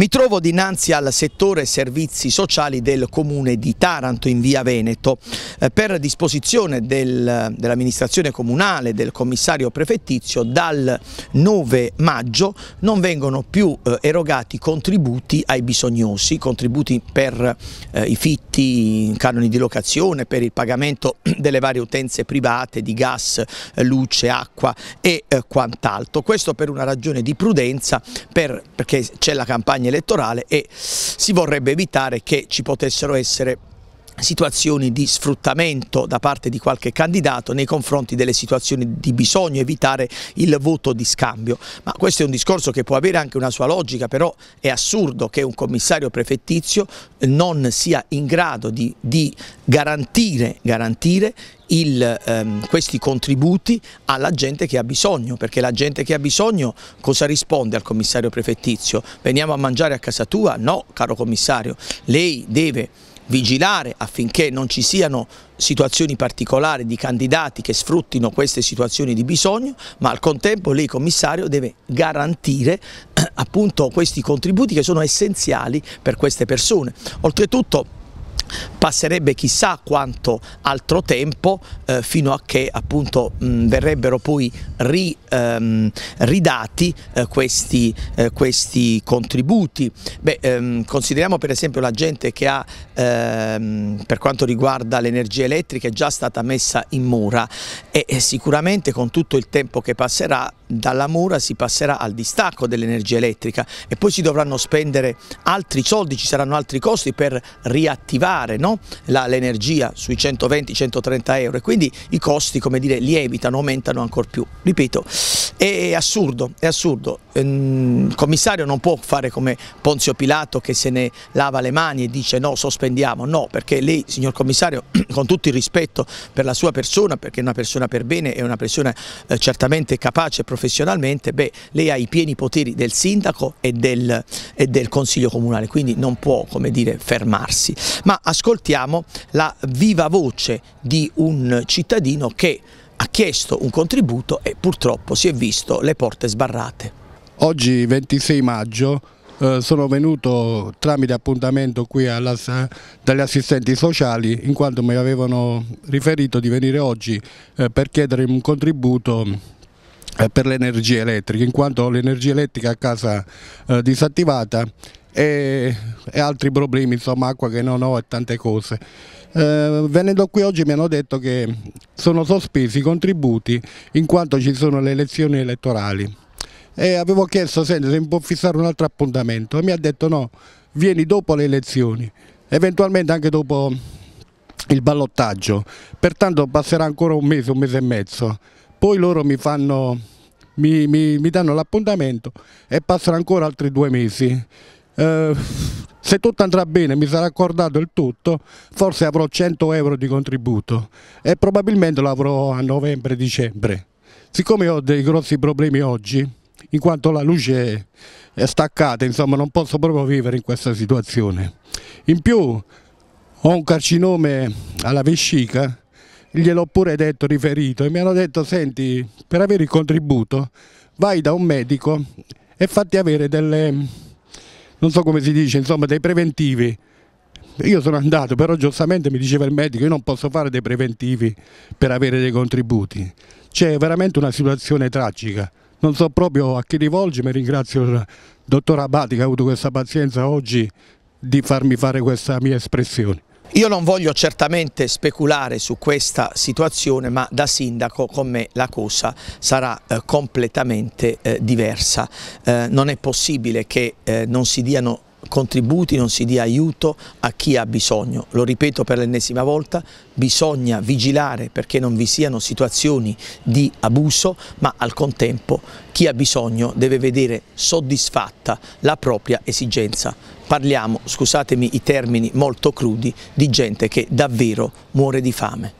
Mi trovo dinanzi al settore servizi sociali del comune di Taranto in via Veneto. Eh, per disposizione del, dell'amministrazione comunale, del commissario prefettizio, dal 9 maggio non vengono più eh, erogati contributi ai bisognosi, contributi per eh, i fitti, canoni di locazione, per il pagamento delle varie utenze private di gas, luce, acqua e quant'altro. Questo per una ragione di prudenza, per, perché c'è la campagna campagna elettorale e si vorrebbe evitare che ci potessero essere situazioni di sfruttamento da parte di qualche candidato nei confronti delle situazioni di bisogno, evitare il voto di scambio. Ma questo è un discorso che può avere anche una sua logica, però è assurdo che un commissario prefettizio non sia in grado di, di garantire, garantire il, ehm, questi contributi alla gente che ha bisogno, perché la gente che ha bisogno cosa risponde al commissario prefettizio? Veniamo a mangiare a casa tua? No, caro commissario, lei deve vigilare affinché non ci siano situazioni particolari di candidati che sfruttino queste situazioni di bisogno, ma al contempo lei commissario deve garantire appunto questi contributi che sono essenziali per queste persone. Oltretutto passerebbe chissà quanto altro tempo eh, fino a che appunto mh, verrebbero poi ri, ehm, ridati eh, questi, eh, questi, contributi. Beh, ehm, consideriamo per esempio la gente che ha ehm, per quanto riguarda l'energia elettrica è già stata messa in mura e, e eh, sicuramente con tutto il tempo che passerà dalla mura si passerà al distacco dell'energia elettrica e poi si dovranno spendere altri soldi, ci saranno altri costi per riattivare no? l'energia sui 120-130 euro e quindi i costi come dire lievitano, aumentano ancora più. Ripeto, è assurdo, è assurdo. Ehm, il commissario non può fare come Ponzio Pilato che se ne lava le mani e dice no, sospendiamo, no, perché lei signor commissario con tutto il rispetto per la sua persona, perché è una persona per bene, è una persona eh, certamente capace e professionale professionalmente, beh, lei ha i pieni poteri del sindaco e del, e del consiglio comunale, quindi non può, come dire, fermarsi. Ma ascoltiamo la viva voce di un cittadino che ha chiesto un contributo e purtroppo si è visto le porte sbarrate. Oggi 26 maggio eh, sono venuto tramite appuntamento qui alla, dagli assistenti sociali in quanto mi avevano riferito di venire oggi eh, per chiedere un contributo eh, per l'energia elettrica, in quanto l'energia elettrica a casa eh, disattivata e, e, altri problemi, insomma acqua che non ho e tante cose. Eh, venendo qui oggi mi hanno detto che sono sospesi i contributi in quanto ci sono le elezioni elettorali e avevo chiesto se mi può fissare un altro appuntamento e mi ha detto no, vieni dopo le elezioni, eventualmente anche dopo il ballottaggio, pertanto passerà ancora un mese, un mese e mezzo poi loro mi, fanno, mi, mi, mi danno l'appuntamento e passano ancora altri due mesi. Eh, se tutto andrà bene, mi sarà accordato il tutto, forse avrò 100 euro di contributo e probabilmente lo avrò a novembre-dicembre. Siccome ho dei grossi problemi oggi, in quanto la luce è staccata, insomma non posso proprio vivere in questa situazione. In più ho un carcinome alla vescica gliel'ho pure detto, riferito, e mi hanno detto, senti, per avere il contributo vai da un medico e fatti avere delle, non so come si dice, insomma, dei preventivi. Io sono andato, però giustamente mi diceva il medico, io non posso fare dei preventivi per avere dei contributi. C'è veramente una situazione tragica. Non so proprio a chi rivolgermi, ringrazio il dottor Abati che ha avuto questa pazienza oggi di farmi fare questa mia espressione. Io non voglio certamente speculare su questa situazione, ma da sindaco con me la cosa sarà eh, completamente eh, diversa. Eh, non è possibile che eh, non si diano contributi, non si dia aiuto a chi ha bisogno. Lo ripeto per l'ennesima volta, bisogna vigilare perché non vi siano situazioni di abuso, ma al contempo chi ha bisogno deve vedere soddisfatta la propria esigenza parliamo, scusatemi i termini molto crudi, di gente che davvero muore di fame.